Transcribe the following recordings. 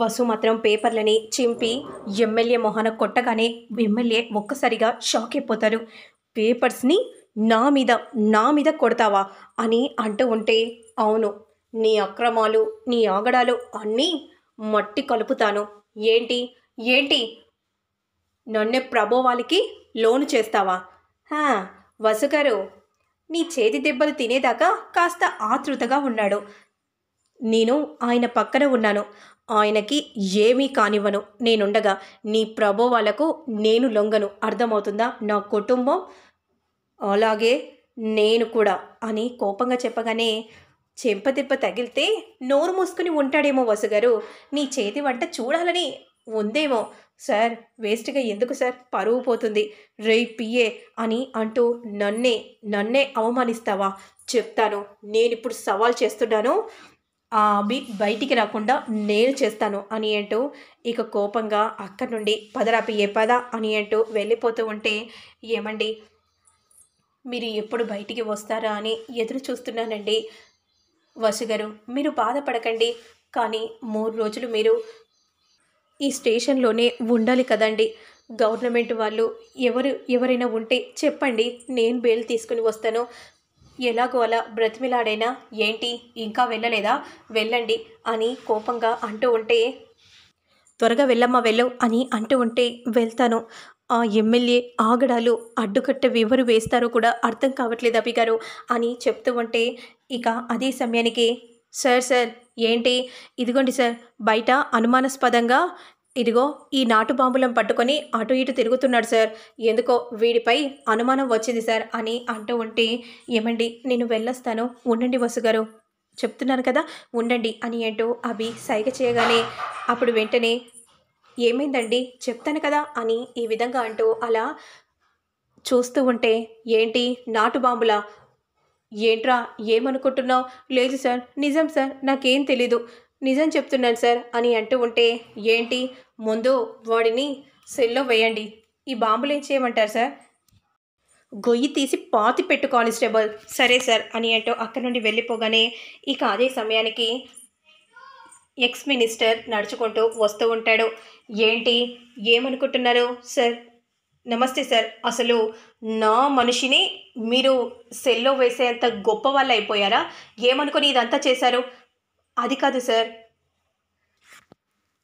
వసు మాత్రం పేపర్లని చింపి ఎమ్మెల్యే మొహన కొట్టగానే ఎమ్మెల్యే ఒక్కసారిగా షాక్ అయిపోతారు పేపర్స్ని నా మీద నా మీద కొడతావా అని అంటూ ఉంటే అవును నీ అక్రమాలు నీ ఆగడాలు అన్నీ మట్టి కలుపుతాను ఏంటి ఏంటి నన్నే ప్రభోవాలికి లోను చేస్తావా వసుగారు నీ చేతి దెబ్బలు తినేదాకా కాస్త ఆతృతగా ఉన్నాడు నేను ఆయన పక్కన ఉన్నాను ఆయనకి ఏమీ కానివ్వను నేనుండగా నీ ప్రభోవాలకు నేను లొంగను అర్థమవుతుందా నా కుటుంబం అలాగే నేను కూడా అని కోపంగా చెప్పగానే చెంపదిప్ప తగిలితే నోరు మూసుకుని ఉంటాడేమో వసుగారు నీ చేతి వంట చూడాలని ఉందేమో సార్ వేస్ట్గా ఎందుకు సార్ పరువు పోతుంది రే పియే అని అంటూ నన్నే నన్నే అవమానిస్తావా చెప్తాను నేనిప్పుడు సవాల్ చేస్తున్నాను ఆ అభి బయటికి రాకుండా నేను చేస్తాను అని అంటూ ఇక కోపంగా అక్కడి నుండి పదరాపి ఏ పద అని అంటూ వెళ్ళిపోతూ ఉంటే ఏమండి మీరు ఎప్పుడు బయటికి వస్తారా అని ఎదురు చూస్తున్నానండి వసుగారు మీరు బాధపడకండి కానీ మూడు రోజులు మీరు ఈ స్టేషన్లోనే ఉండాలి కదండి గవర్నమెంట్ వాళ్ళు ఎవరు ఎవరైనా ఉంటే చెప్పండి నేను బెయిల్ తీసుకుని వస్తాను ఎలాగో అలా బ్రతిమిలాడైనా ఏంటి ఇంకా వెళ్ళలేదా వెళ్ళండి అని కోపంగా అంటూ ఉంటే త్వరగా వెళ్ళమ్మా వెళ్ళవు అని అంటూ ఉంటే వెళ్తాను ఆ ఎమ్మెల్యే ఆగడాలు అడ్డుకట్ట ఎవరు వేస్తారో కూడా అర్థం కావట్లేదు అభి గారు అని చెప్తూ ఉంటే ఇక అదే సమయానికి సార్ సార్ ఏంటి ఇదిగోండి సార్ బయట అనుమానాస్పదంగా ఇదిగో ఈ నాటు బాంబులం పట్టుకొని అటు ఇటు తిరుగుతున్నాడు సార్ ఎందుకో వీడిపై అనుమానం వచ్చింది సార్ అని అంటూ ఉంటే ఏమండి నేను వెళ్ళొస్తాను ఉండండి వసుగారు చెప్తున్నాను కదా ఉండండి అని ఏంటో అవి సైగ చేయగానే అప్పుడు వెంటనే ఏమైందండి చెప్తాను కదా అని ఈ విధంగా అంటూ అలా చూస్తూ ఉంటే ఏంటి నాటు బాంబులా ఏంట్రా ఏమనుకుంటున్నావు లేదు సార్ నిజం సార్ నాకేం తెలీదు నిజం చెప్తున్నాను సార్ అని అంటూ ఉంటే ఏంటి ముందు వాడిని సెల్లో వేయండి ఈ బాంబులు ఏం చేయమంటారు సార్ గొయ్యి తీసి పాతి పెట్టు కానిస్టేబుల్ సరే సార్ అని అంటూ అక్కడి నుండి వెళ్ళిపోగానే ఇక అదే సమయానికి ఎక్స్ మినిస్టర్ నడుచుకుంటూ వస్తూ ఉంటాడు ఏంటి ఏమనుకుంటున్నారు సార్ నమస్తే సార్ అసలు నా మనిషిని మీరు సెల్లో వేసేంత గొప్ప వాళ్ళు అయిపోయారా ఏమనుకొని ఇదంతా చేశారు అది కాదు సార్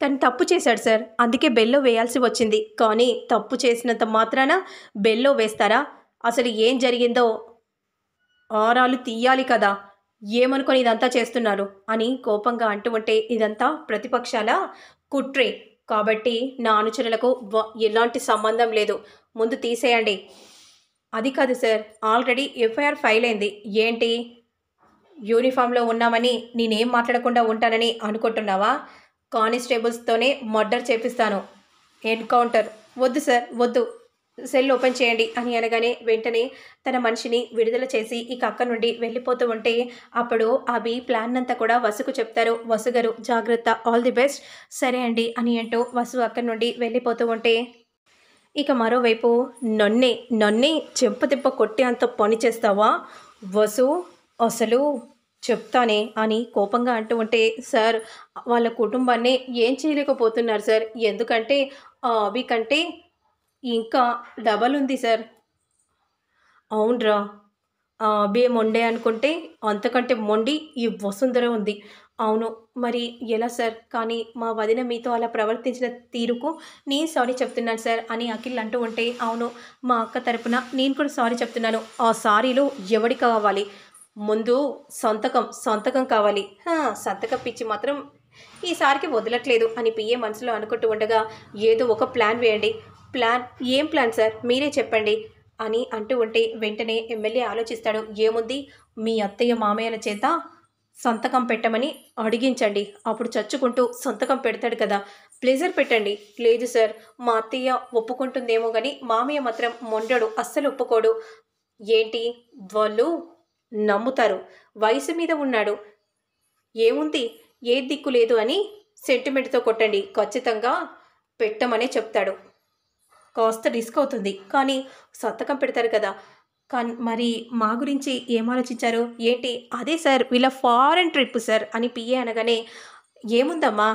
తను తప్పు చేశాడు సార్ అందుకే బెల్లో వేయాల్సి వచ్చింది కానీ తప్పు చేసినంత మాత్రాన బెల్లో వేస్తారా అసలు ఏం జరిగిందో ఆరాలు తీయాలి కదా ఏమనుకొని ఇదంతా చేస్తున్నారు అని కోపంగా అంటూ ఉంటే ఇదంతా ప్రతిపక్షాల కుట్రే కాబట్టి నా అనుచరులకు ఎలాంటి సంబంధం లేదు ముందు తీసేయండి అది కాదు సార్ ఆల్రెడీ ఎఫ్ఐఆర్ ఫైల్ అయింది ఏంటి యూనిఫామ్లో ఉన్నామని నేనేం మాట్లాడకుండా ఉంటానని అనుకుంటున్నావా కానిస్టేబుల్స్తోనే మర్డర్ చేపిస్తాను ఎన్కౌంటర్ వద్దు సార్ వద్దు సెల్ ఓపెన్ చేయండి అని అనగానే వెంటనే తన మనిషిని విడుదల చేసి ఇక అక్క నుండి వెళ్ళిపోతూ ఉంటే అప్పుడు అవి ప్లాన్ అంతా కూడా వసుకు చెప్తారు వసుగరు జాగ్రత్త ఆల్ ది బెస్ట్ సరే అండి అని అంటూ వసు అక్క నుండి వెళ్ళిపోతూ ఉంటే ఇక మరోవైపు నొన్నే నొన్నే చెంప తిప్ప కొట్టే అంత పని చేస్తావా వసు అసలు చెప్తానే అని కోపంగా అంటూ ఉంటే సార్ వాళ్ళ కుటుంబాన్ని ఏం చేయలేకపోతున్నారు సార్ ఎందుకంటే అవి కంటే ఇంకా డబల్ ఉంది సార్ అవునరా అబే మొండే అనుకుంటే అంతకంటే మొండి ఈ వసుంధర ఉంది అవును మరి ఎలా సార్ కానీ మా వదిన మీతో అలా ప్రవర్తించిన తీరుకు నేను సారీ చెప్తున్నాను సార్ అని అఖిల్ అంటూ ఉంటే అవును మా అక్క తరపున నేను కూడా సారీ చెప్తున్నాను ఆ సారీలో ఎవడి కావాలి ముందు సంతకం సంతకం కావాలి సంతకం పిచ్చి మాత్రం ఈసారికి వదలట్లేదు అని పిఏ మనసులో అనుకుంటూ ఉండగా ఏదో ఒక ప్లాన్ వేయండి ప్లాన్ ఏం ప్లాన్ సార్ మీరే చెప్పండి అని అంటూ ఉంటే వెంటనే ఎమ్మెల్యే ఆలోచిస్తాడు ఏముంది మీ అత్తయ్య మామయ్యల చేత సంతకం పెట్టమని అడిగించండి అప్పుడు చచ్చుకుంటూ సంతకం పెడతాడు కదా ప్లేజర్ పెట్టండి లేదు సార్ మా అత్తయ్య ఒప్పుకుంటుందేమో కానీ మామయ్య మాత్రం మొండడు అస్సలు ఒప్పుకోడు ఏంటి వాళ్ళు నమ్ముతారు వయసు మీద ఉన్నాడు ఏముంది ఏ దిక్కు లేదు అని సెంటిమెంట్తో కొట్టండి ఖచ్చితంగా పెట్టమనే చెప్తాడు కాస్త రిస్క్ అవుతుంది కానీ సంతకం పెడతారు కదా కానీ మరి మా గురించి ఏమాలోచించారు ఏంటి అదే సార్ వీళ్ళ ఫారెన్ ట్రిప్ సార్ అని పిఏ అనగానే ఏముందమ్మా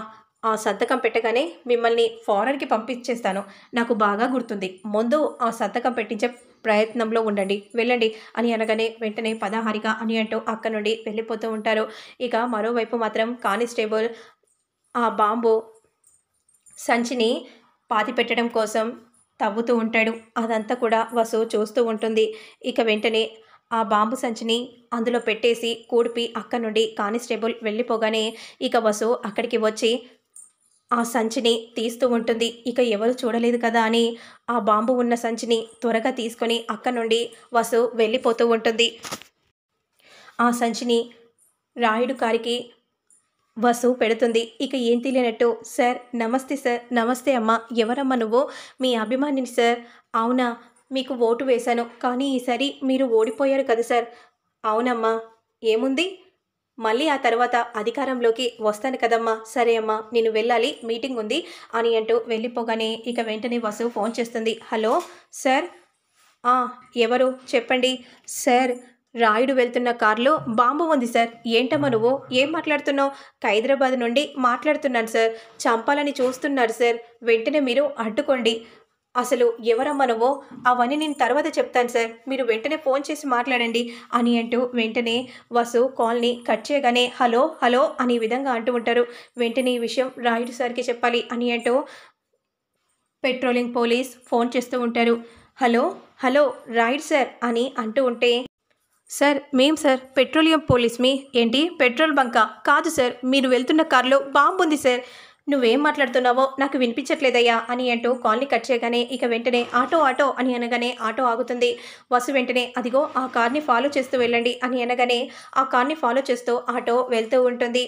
ఆ సంతకం పెట్టగానే మిమ్మల్ని ఫారెన్కి పంపించేస్తాను నాకు బాగా గుర్తుంది ముందు ఆ సంతకం పెట్టించే ప్రయత్నంలో ఉండండి వెళ్ళండి అని అనగానే వెంటనే పదహారిక అని అంటూ అక్కడ నుండి వెళ్ళిపోతూ ఉంటారు ఇక మరోవైపు మాత్రం కానిస్టేబుల్ ఆ బాంబు సంచిని పాతి పెట్టడం కోసం తవ్వుతూ ఉంటాడు అదంతా కూడా వసు చూస్తూ ఉంటుంది ఇక వెంటనే ఆ బాంబు సంచిని అందులో పెట్టేసి కూడిపి అక్కడ నుండి కానిస్టేబుల్ వెళ్ళిపోగానే ఇక వసు అక్కడికి వచ్చి ఆ సంచిని తీస్తూ ఉంటుంది ఇక ఎవరు చూడలేదు కదా అని ఆ బాంబు ఉన్న సంచిని త్వరగా తీసుకొని అక్క నుండి వసు వెళ్ళిపోతూ ఉంటుంది ఆ సంచిని రాయుడు కారికి వసు పెడుతుంది ఇక ఏం తెలియనట్టు సార్ నమస్తే సార్ నమస్తే అమ్మ ఎవరమ్మా నువ్వు మీ అభిమానిని సార్ అవునా మీకు ఓటు వేశాను కానీ ఈసారి మీరు ఓడిపోయారు కదా సార్ అవునమ్మా ఏముంది మళ్ళీ ఆ తర్వాత అధికారంలోకి వస్తాను కదమ్మా సరే అమ్మా నేను వెళ్ళాలి మీటింగ్ ఉంది అని అంటూ వెళ్ళిపోగానే ఇక వెంటనే వసు ఫోన్ చేస్తుంది హలో సార్ ఎవరు చెప్పండి సార్ రాయుడు వెళ్తున్న కారులో బాంబు ఉంది సార్ ఏంటమ్మా నువ్వు ఏం మాట్లాడుతున్నావు హైదరాబాద్ నుండి మాట్లాడుతున్నాను సార్ చంపాలని చూస్తున్నారు సార్ వెంటనే మీరు అడ్డుకోండి అసలు ఎవరం అవన్నీ నేను తర్వాత చెప్తాను సార్ మీరు వెంటనే ఫోన్ చేసి మాట్లాడండి అని అంటూ వెంటనే వసు కాల్ని కట్ చేయగానే హలో హలో అని విధంగా అంటూ ఉంటారు వెంటనే ఈ విషయం రాయుడు సార్కి చెప్పాలి అని అంటూ పెట్రోలింగ్ పోలీస్ ఫోన్ చేస్తూ ఉంటారు హలో హలో రాయుడు సార్ అని అంటూ ఉంటే సార్ మేం సార్ పెట్రోలియం పోలీస్ మీ ఏంటి పెట్రోల్ బంకా కాదు సార్ మీరు వెళ్తున్న కారులో బాంబు ఉంది సార్ నువ్వేం మాట్లాడుతున్నావో నాకు వినిపించట్లేదయ్యా అని అంటూ కాల్ని కట్ చేయగానే ఇక వెంటనే ఆటో ఆటో అని అనగానే ఆటో ఆగుతుంది వసు వెంటనే అదిగో ఆ కార్ని ఫాలో చేస్తూ వెళ్ళండి అని అనగానే ఆ కార్ని ఫాలో చేస్తూ ఆటో వెళ్తూ ఉంటుంది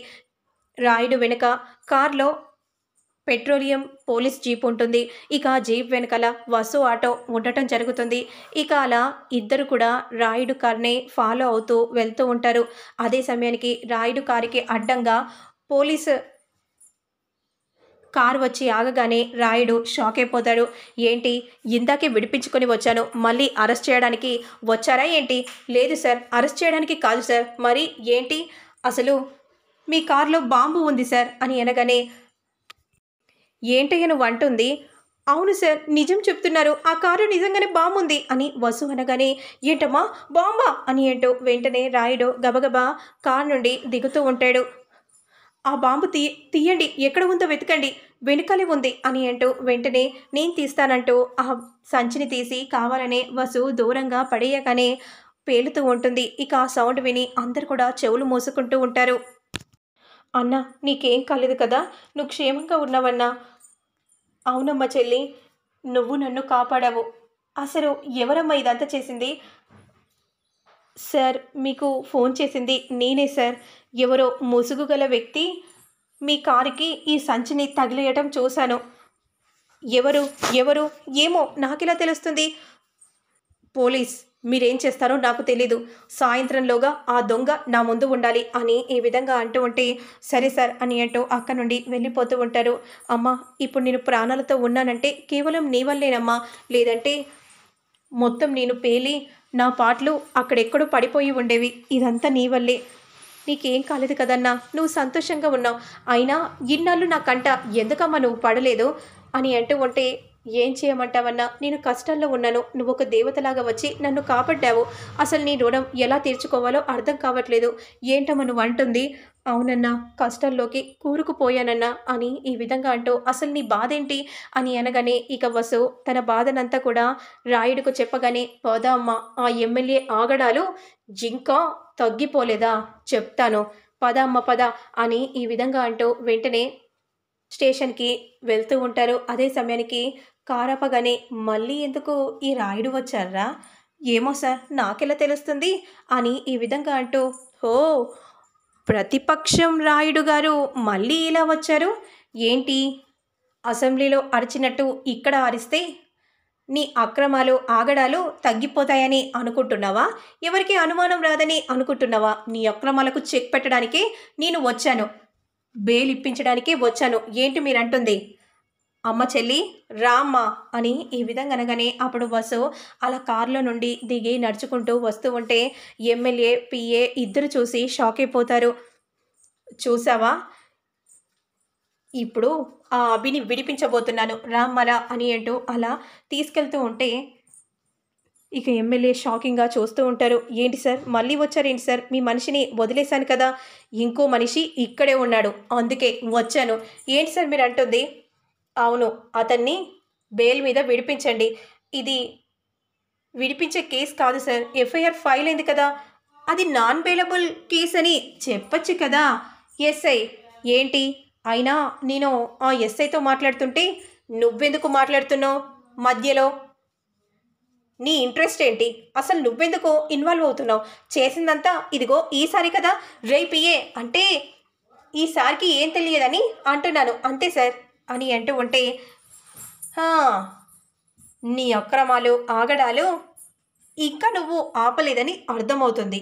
రాయుడు వెనుక కార్లో పెట్రోలియం పోలీస్ జీప్ ఉంటుంది ఇక జీప్ వెనకాల వసు ఆటో ఉండటం జరుగుతుంది ఇక అలా ఇద్దరు కూడా రాయుడు కార్నే ఫాలో అవుతూ వెళ్తూ ఉంటారు అదే సమయానికి రాయుడు కారుకి అడ్డంగా పోలీసు కారు వచ్చి ఆగగానే రాయుడు షాక్ అయిపోతాడు ఏంటి ఇందాకే విడిపించుకొని వచ్చాను మళ్ళీ అరెస్ట్ చేయడానికి వచ్చారా ఏంటి లేదు సార్ అరెస్ట్ చేయడానికి కాదు సార్ మరి ఏంటి అసలు మీ కారులో బాంబు ఉంది సార్ అని అనగానే ఏంటయ్య వంటుంది అవును సార్ నిజం చెప్తున్నారు ఆ కారు నిజంగానే బాంబు ఉంది అని వసు అనగానే ఏంటమ్మా బాంబా అని ఏంటో వెంటనే రాయుడు గబగబా కారు నుండి దిగుతూ ఉంటాడు ఆ బాంబు తీ తీయండి ఎక్కడ ఉందో వెతకండి వెనుకలే ఉంది అని అంటూ వెంటనే నేను తీస్తానంటూ ఆ సంచిని తీసి కావాలనే వసు దూరంగా పడేయగానే పేలుతూ ఉంటుంది ఇక ఆ సౌండ్ విని అందరు కూడా చెవులు మూసుకుంటూ ఉంటారు అన్న నీకేం కాలేదు కదా నువ్వు క్షేమంగా ఉన్నావన్నా అవునమ్మ చెల్లి నువ్వు నన్ను కాపాడావు అసలు ఎవరమ్మా ఇదంతా చేసింది సార్ మీకు ఫోన్ చేసింది నేనే సార్ ఎవరో ముసుగు గల వ్యక్తి మీ కారుకి ఈ సంచిని తగిలేయటం చూశాను ఎవరు ఎవరు ఏమో ఇలా తెలుస్తుంది పోలీస్ మీరేం చేస్తారో నాకు తెలీదు సాయంత్రంలోగా ఆ దొంగ నా ముందు ఉండాలి అని ఈ విధంగా అంటూ ఉంటే సరే సార్ అని అంటూ అక్కడ నుండి వెళ్ళిపోతూ ఉంటారు అమ్మ ఇప్పుడు నేను ప్రాణాలతో ఉన్నానంటే కేవలం నీ వల్లేనమ్మా లేదంటే మొత్తం నేను పేలి నా పాటలు అక్కడెక్కడో పడిపోయి ఉండేవి ఇదంతా నీ వల్లే నీకేం కాలేదు కదన్నా నువ్వు సంతోషంగా ఉన్నావు అయినా ఇన్నాళ్ళు నాకంట ఎందుకమ్మా నువ్వు పడలేదు అని అంటూ ఉంటే ఏం చేయమంటావన్నా నేను కష్టాల్లో ఉన్నాను నువ్వు ఒక దేవతలాగా వచ్చి నన్ను కాపాడ్డావు అసలు నీ రుణం ఎలా తీర్చుకోవాలో అర్థం కావట్లేదు ఏంటమ్మా నువ్వు అంటుంది అవునన్నా కష్టాల్లోకి కూరుకుపోయానన్నా అని ఈ విధంగా అంటూ అసలు నీ బాధ ఏంటి అని అనగానే ఇక వసు తన బాధనంతా కూడా రాయుడికి చెప్పగానే పోదా అమ్మ ఆ ఎమ్మెల్యే ఆగడాలు జింకా తగ్గిపోలేదా చెప్తాను పద అమ్మ పద అని ఈ విధంగా అంటూ వెంటనే స్టేషన్కి వెళ్తూ ఉంటారు అదే సమయానికి కారపగానే మళ్ళీ ఎందుకు ఈ రాయుడు వచ్చారా ఏమో సార్ నాకెలా తెలుస్తుంది అని ఈ విధంగా అంటూ హో ప్రతిపక్షం రాయుడు గారు మళ్ళీ ఇలా వచ్చారు ఏంటి అసెంబ్లీలో అరిచినట్టు ఇక్కడ అరిస్తే నీ అక్రమాలు ఆగడాలు తగ్గిపోతాయని అనుకుంటున్నావా ఎవరికి అనుమానం రాదని అనుకుంటున్నావా నీ అక్రమాలకు చెక్ పెట్టడానికి నేను వచ్చాను బెయిల్ ఇప్పించడానికి వచ్చాను ఏంటి మీరంటుంది అమ్మ చెల్లి రామ్మ అని ఈ విధంగా అనగానే అప్పుడు వసు అలా కారులో నుండి దిగి నడుచుకుంటూ వస్తూ ఉంటే ఎమ్మెల్యే పిఏ ఇద్దరు చూసి షాక్ అయిపోతారు చూసావా ఇప్పుడు ఆ అభిని విడిపించబోతున్నాను రామ్మరా అని అంటూ అలా తీసుకెళ్తూ ఉంటే ఇక ఎమ్మెల్యే షాకింగ్గా చూస్తూ ఉంటారు ఏంటి సార్ మళ్ళీ వచ్చారేంటి సార్ మీ మనిషిని వదిలేశాను కదా ఇంకో మనిషి ఇక్కడే ఉన్నాడు అందుకే వచ్చాను ఏంటి సార్ మీరు అంటుంది అవును అతన్ని బెయిల్ మీద విడిపించండి ఇది విడిపించే కేసు కాదు సార్ ఎఫ్ఐఆర్ ఫైల్ అయింది కదా అది నాన్ బెయిలబుల్ కేస్ అని చెప్పచ్చు కదా ఎస్ఐ ఏంటి అయినా నేను ఆ ఎస్ఐతో మాట్లాడుతుంటే నువ్వెందుకు మాట్లాడుతున్నావు మధ్యలో నీ ఇంట్రెస్ట్ ఏంటి అసలు నువ్వెందుకు ఇన్వాల్వ్ అవుతున్నావు చేసిందంతా ఇదిగో ఈసారి కదా రేపియే అంటే ఈసారికి ఏం తెలియదని అంటున్నాను అంతే సార్ అని అంటూ ఉంటే నీ అక్రమాలు ఆగడాలు ఇంకా నువ్వు ఆపలేదని అర్థమవుతుంది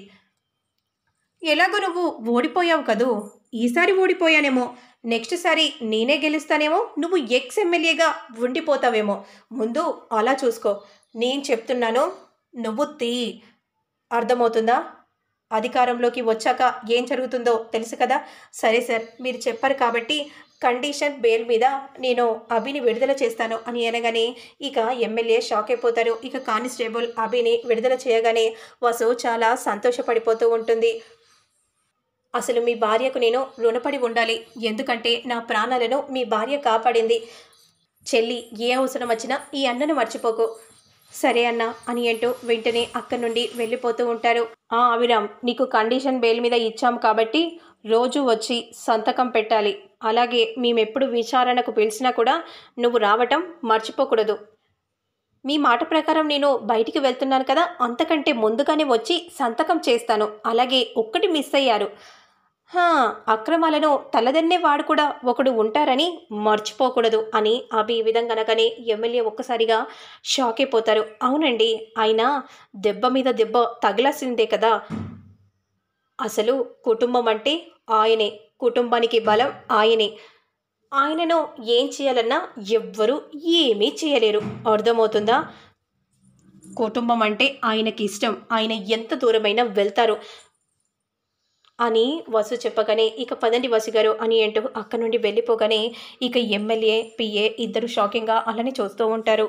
ఎలాగో నువ్వు ఓడిపోయావు కదూ ఈసారి ఓడిపోయానేమో నెక్స్ట్ సారి నేనే గెలుస్తానేమో నువ్వు ఎక్స్ ఎమ్మెల్యేగా ఉండిపోతావేమో ముందు అలా చూసుకో నేను చెప్తున్నాను నువ్వు తీ అర్థమవుతుందా అధికారంలోకి వచ్చాక ఏం జరుగుతుందో తెలుసు కదా సరే సార్ మీరు చెప్పారు కాబట్టి కండిషన్ బెయిల్ మీద నేను అభిని విడుదల చేస్తాను అని అనగానే ఇక ఎమ్మెల్యే షాక్ అయిపోతారు ఇక కానిస్టేబుల్ అభిని విడుదల చేయగానే వసు చాలా సంతోషపడిపోతూ ఉంటుంది అసలు మీ భార్యకు నేను రుణపడి ఉండాలి ఎందుకంటే నా ప్రాణాలను మీ భార్య కాపాడింది చెల్లి ఏ అవసరం వచ్చినా ఈ అన్నను మర్చిపోకు సరే అన్న అని అంటూ వెంటనే అక్కడి నుండి వెళ్ళిపోతూ ఉంటారు ఆ అవిరామ్ నీకు కండిషన్ బెయిల్ మీద ఇచ్చాం కాబట్టి రోజు వచ్చి సంతకం పెట్టాలి అలాగే మేమెప్పుడు విచారణకు పిలిచినా కూడా నువ్వు రావటం మర్చిపోకూడదు మీ మాట ప్రకారం నేను బయటికి వెళ్తున్నాను కదా అంతకంటే ముందుగానే వచ్చి సంతకం చేస్తాను అలాగే ఒక్కటి మిస్ అయ్యారు అక్రమాలను తలదన్నే వాడు కూడా ఒకడు ఉంటారని మర్చిపోకూడదు అని అభి ఈ విధంగా అనగానే ఎమ్మెల్యే ఒక్కసారిగా షాక్ అయిపోతారు అవునండి ఆయన దెబ్బ మీద దెబ్బ తగిలాసిందే కదా అసలు కుటుంబం అంటే ఆయనే కుటుంబానికి బలం ఆయనే ఆయనను ఏం చేయాలన్నా ఎవ్వరూ ఏమీ చేయలేరు అర్థమవుతుందా కుటుంబం అంటే ఆయనకి ఇష్టం ఆయన ఎంత దూరమైనా వెళ్తారు అని వసు చెప్పగానే ఇక పదండి వసు గారు అని అంటూ అక్కడ నుండి వెళ్ళిపోగానే ఇక ఎమ్మెల్యే పిఏ ఇద్దరు షాకింగ్గా అలానే చూస్తూ ఉంటారు